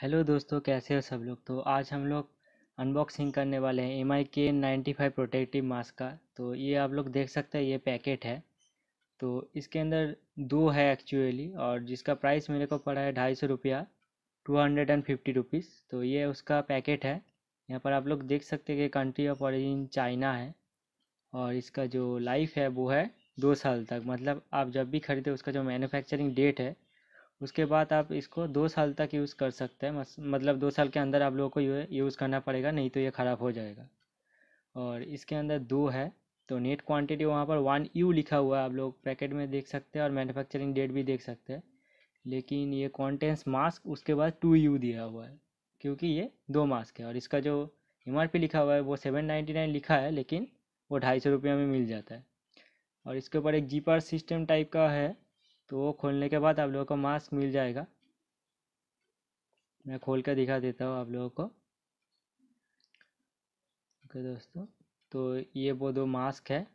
hello दोस्तों कैसे हो सब लोग तो आज हम लोग अनबॉक्सिंग करने वाले हैं एम आई के नाइन्टी फाइव प्रोटेक्टिव मास्क का तो ये आप लोग देख सकते हैं ये पैकेट है तो इसके अंदर दो है एक्चुअली और जिसका प्राइस मेरे को पड़ा है ढाई सौ रुपया two hundred and fifty rupees तो ये उसका पैकेट है यहाँ पर आप लोग देख सकते हैं कि कंट्री ऑफ ऑरिजिन चाइना है और इसका जो लाइफ है वो है दो साल तक मतलब आप जब भी खरीदे उसका जो मैन्युफैक्चरिंग डेट है उसके बाद आप इसको दो साल तक यूज़ कर सकते हैं मतलब दो साल के अंदर आप लोगों को यूज़ करना पड़ेगा नहीं तो ये ख़राब हो जाएगा और इसके अंदर दो है तो नेट क्वांटिटी वहाँ पर वन यू लिखा हुआ है आप लोग पैकेट में देख सकते हैं और मैन्युफैक्चरिंग डेट भी देख सकते हैं लेकिन ये कॉन्टेंस मास्क उसके बाद टू यू दिया हुआ है क्योंकि ये दो मास्क है और इसका जो एम लिखा हुआ है वो सेवन नाइन्टी नाइन लिखा है लेकिन वो ढाई सौ रुपये में मिल जाता है और इसके ऊपर एक जीपर सिस्टम टाइप का है तो वो खोलने के बाद आप लोगों को मास्क मिल जाएगा मैं खोल कर दिखा देता हूँ आप लोगों को ओके दोस्तों तो ये वो दो मास्क है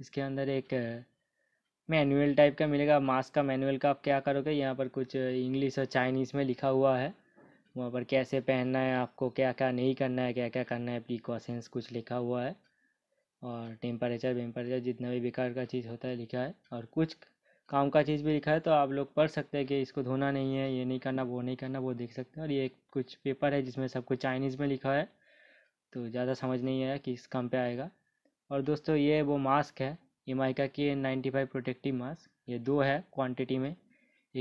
इसके अंदर एक मैनुअल टाइप का मिलेगा मास्क का मैनुअल का आप क्या करोगे यहाँ पर कुछ इंग्लिश और चाइनीज़ में लिखा हुआ है वहाँ पर कैसे पहनना है आपको क्या क्या नहीं करना है क्या क्या करना है प्रिकॉशंस कुछ लिखा हुआ है और टेम्परेचर वेम्परेचर जितना भी बेकार का चीज़ होता है लिखा है और कुछ काम का चीज़ भी लिखा है तो आप लोग पढ़ सकते हैं कि इसको धोना नहीं है ये नहीं करना वो नहीं करना वो देख सकते हैं और ये कुछ पेपर है जिसमें सब कुछ चाइनीज़ में लिखा है तो ज़्यादा समझ नहीं आया कि इस काम पे आएगा और दोस्तों ये वो मास्क है आई का की नाइन्टी फाइव प्रोटेक्टिव मास्क ये दो है क्वान्टिटी में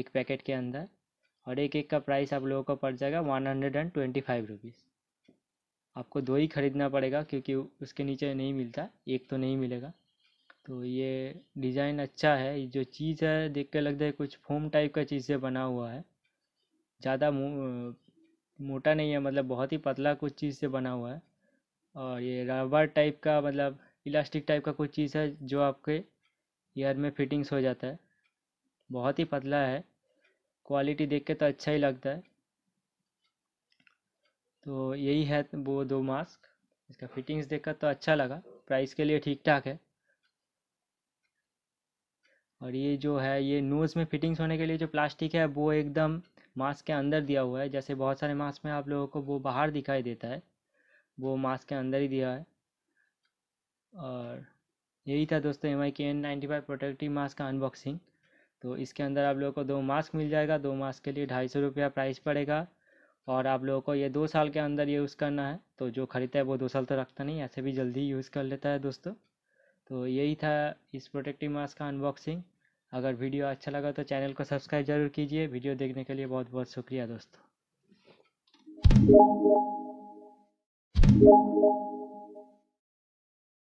एक पैकेट के अंदर और एक एक का प्राइस आप लोगों को पड़ जाएगा one hundred and twenty five rupees आपको दो ही ख़रीदना पड़ेगा क्योंकि उसके नीचे नहीं मिलता एक तो नहीं मिलेगा तो ये डिज़ाइन अच्छा है ये जो चीज़ है देख के लगता है कुछ फोम टाइप का चीज़ से बना हुआ है ज़्यादा मो, मोटा नहीं है मतलब बहुत ही पतला कुछ चीज़ से बना हुआ है और ये रबर टाइप का मतलब इलास्टिक टाइप का कुछ चीज़ है जो आपके ईयर में फिटिंग्स हो जाता है बहुत ही पतला है क्वालिटी देख के तो अच्छा ही लगता है तो यही है वो दो मास्क इसका फिटिंग्स देखकर तो अच्छा लगा प्राइस के लिए ठीक ठाक है और ये जो है ये नोज़ में फिटिंग्स होने के लिए जो प्लास्टिक है वो एकदम मास्क के अंदर दिया हुआ है जैसे बहुत सारे मास्क में आप लोगों को वो बाहर दिखाई देता है वो मास्क के अंदर ही दिया है और यही था दोस्तों M I K N ninety five protective mask का अनबॉक्सिंग तो इसके अंदर आप लोगों को दो मास्क मिल जाएगा दो मास्क के लिए ढाई सौ रुपया प्राइस पड़ेगा और आप लोगों को ये दो साल के अंदर यूज़ करना है तो जो ख़रीदता है वो दो साल तो रखता नहीं ऐसे भी जल्दी यूज़ कर लेता है दोस्तों तो यही था इस प्रोटेक्टिव मास्क का अनबॉक्सिंग अगर वीडियो अच्छा लगा तो चैनल को सब्सक्राइब जरूर कीजिए वीडियो देखने के लिए बहुत बहुत शुक्रिया दोस्तों